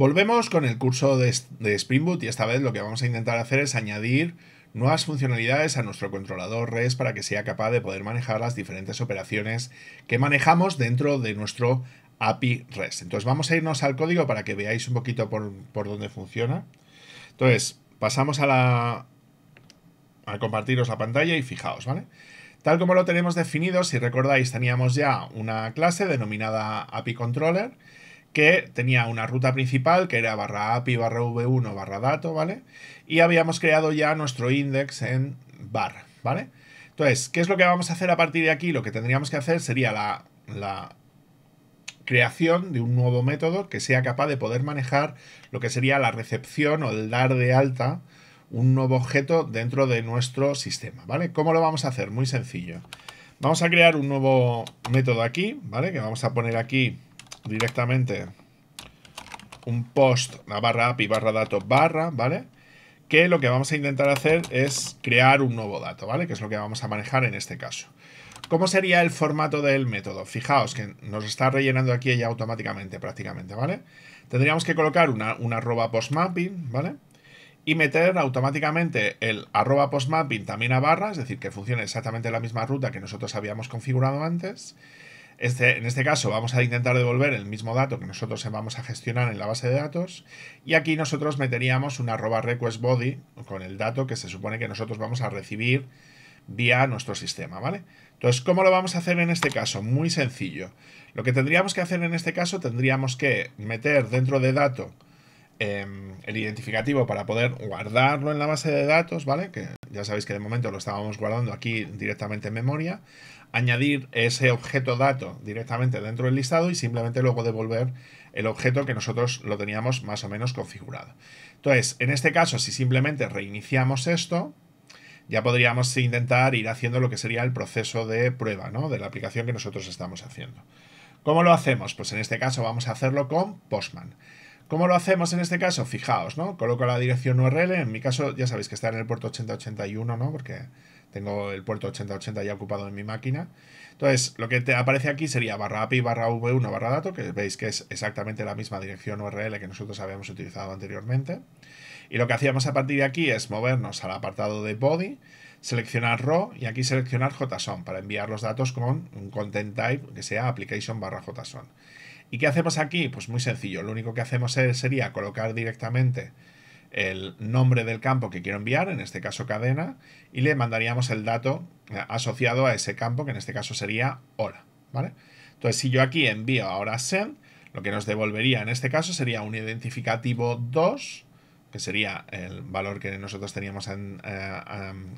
Volvemos con el curso de, Spring Boot y esta vez lo que vamos a intentar hacer es añadir nuevas funcionalidades a nuestro controlador REST para que sea capaz de poder manejar las diferentes operaciones que manejamos dentro de nuestro API REST. Entonces vamos a irnos al código para que veáis un poquito por, por dónde funciona. Entonces pasamos a, la, a compartiros la pantalla y fijaos, ¿vale? Tal como lo tenemos definido, si recordáis, teníamos ya una clase denominada API Controller que tenía una ruta principal que era barra API, barra V1, barra dato, ¿vale? Y habíamos creado ya nuestro index en bar, ¿vale? Entonces, ¿qué es lo que vamos a hacer a partir de aquí? Lo que tendríamos que hacer sería la, la creación de un nuevo método que sea capaz de poder manejar lo que sería la recepción o el dar de alta un nuevo objeto dentro de nuestro sistema, ¿vale? ¿Cómo lo vamos a hacer? Muy sencillo. Vamos a crear un nuevo método aquí, ¿vale? Que vamos a poner aquí directamente un post, una barra API, barra datos, barra, ¿vale? Que lo que vamos a intentar hacer es crear un nuevo dato, ¿vale? Que es lo que vamos a manejar en este caso. ¿Cómo sería el formato del método? Fijaos que nos está rellenando aquí ya automáticamente, prácticamente, ¿vale? Tendríamos que colocar una, una post mapping, ¿vale? Y meter automáticamente el arroba mapping también a barra, es decir, que funcione exactamente la misma ruta que nosotros habíamos configurado antes. Este, en este caso vamos a intentar devolver el mismo dato que nosotros vamos a gestionar en la base de datos y aquí nosotros meteríamos un arroba request body con el dato que se supone que nosotros vamos a recibir vía nuestro sistema, ¿vale? Entonces, ¿cómo lo vamos a hacer en este caso? Muy sencillo. Lo que tendríamos que hacer en este caso, tendríamos que meter dentro de dato em, el identificativo para poder guardarlo en la base de datos, ¿vale? ya sabéis que de momento lo estábamos guardando aquí directamente en memoria, añadir ese objeto dato directamente dentro del listado y simplemente luego devolver el objeto que nosotros lo teníamos más o menos configurado. Entonces, en este caso, si simplemente reiniciamos esto, ya podríamos intentar ir haciendo lo que sería el proceso de prueba ¿no? de la aplicación que nosotros estamos haciendo. ¿Cómo lo hacemos? Pues en este caso vamos a hacerlo con Postman. ¿Cómo lo hacemos en este caso? Fijaos, ¿no? Coloco la dirección URL, en mi caso ya sabéis que está en el puerto 8081, ¿no? Porque tengo el puerto 8080 ya ocupado en mi máquina. Entonces, lo que te aparece aquí sería barra API, barra V1, barra dato, que veis que es exactamente la misma dirección URL que nosotros habíamos utilizado anteriormente. Y lo que hacíamos a partir de aquí es movernos al apartado de body, seleccionar raw y aquí seleccionar JSON para enviar los datos con un content type que sea application barra JSON. ¿Y qué hacemos aquí? Pues muy sencillo, lo único que hacemos sería colocar directamente el nombre del campo que quiero enviar, en este caso cadena, y le mandaríamos el dato asociado a ese campo, que en este caso sería hora, ¿vale? Entonces, si yo aquí envío ahora send, lo que nos devolvería en este caso sería un identificativo 2 que sería el valor que nosotros teníamos eh,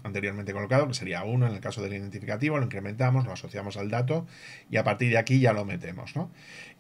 anteriormente colocado, que sería 1 en el caso del identificativo, lo incrementamos, lo asociamos al dato y a partir de aquí ya lo metemos.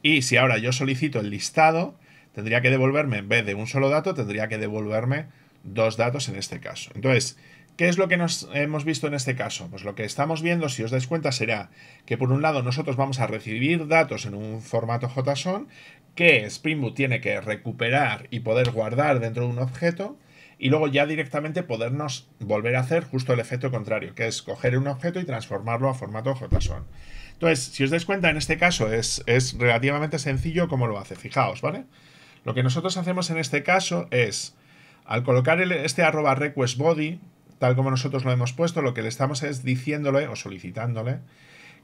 Y si ahora yo solicito el listado, tendría que devolverme, en vez de un solo dato, tendría que devolverme dos datos en este caso. Entonces, ¿Qué es lo que nos hemos visto en este caso? Pues lo que estamos viendo, si os dais cuenta, será que por un lado nosotros vamos a recibir datos en un formato JSON que Spring Boot tiene que recuperar y poder guardar dentro de un objeto y luego ya directamente podernos volver a hacer justo el efecto contrario, que es coger un objeto y transformarlo a formato JSON. Entonces, si os dais cuenta, en este caso es, relativamente sencillo como lo hace. Fijaos, ¿vale? Lo que nosotros hacemos en este caso es, al colocar este arroba request body, tal como nosotros lo hemos puesto, lo que le estamos es diciéndole o solicitándole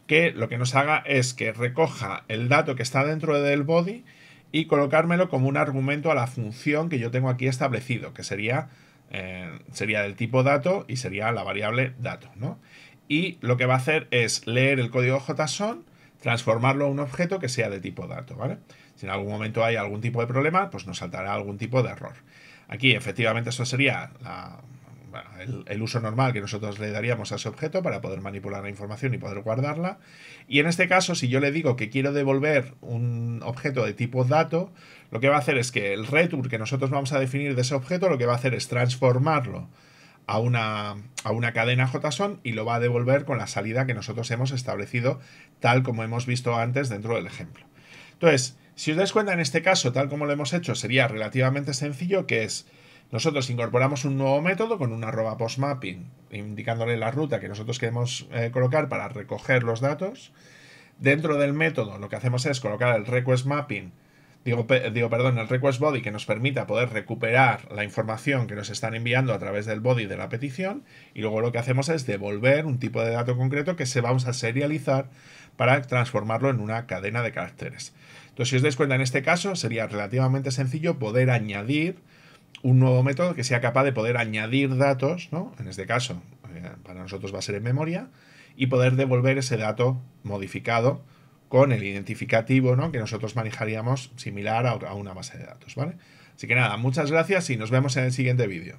que lo que nos haga es que recoja el dato que está dentro del body y colocármelo como un argumento a la función que yo tengo aquí establecido, que sería, eh, sería del tipo dato y sería la variable dato. ¿no? Y lo que va a hacer es leer el código JSON, transformarlo a un objeto que sea de tipo dato. ¿vale? Si en algún momento hay algún tipo de problema, pues nos saltará algún tipo de error. Aquí efectivamente eso sería la, el, uso normal que nosotros le daríamos a ese objeto para poder manipular la información y poder guardarla. Y en este caso, si yo le digo que quiero devolver un objeto de tipo dato, lo que va a hacer es que el return que nosotros vamos a definir de ese objeto, lo que va a hacer es transformarlo a una, a una cadena JSON y lo va a devolver con la salida que nosotros hemos establecido, tal como hemos visto antes dentro del ejemplo. Entonces, si os dais cuenta, en este caso, tal como lo hemos hecho, sería relativamente sencillo, que es nosotros incorporamos un nuevo método con un arroba mapping, indicándole la ruta que nosotros queremos eh, colocar para recoger los datos. Dentro del método lo que hacemos es colocar el request mapping, digo, digo perdón, el request body que nos permita poder recuperar la información que nos están enviando a través del body de la petición y luego lo que hacemos es devolver un tipo de dato concreto que se vamos a serializar para transformarlo en una cadena de caracteres. Entonces, si os dais cuenta, en este caso sería relativamente sencillo poder añadir un nuevo método que sea capaz de poder añadir datos, ¿no? en este caso, eh, para nosotros va a ser en memoria, y poder devolver ese dato modificado con el identificativo ¿no? que nosotros manejaríamos similar a, a una base de datos. ¿vale? Así que nada, muchas gracias y nos vemos en el siguiente vídeo.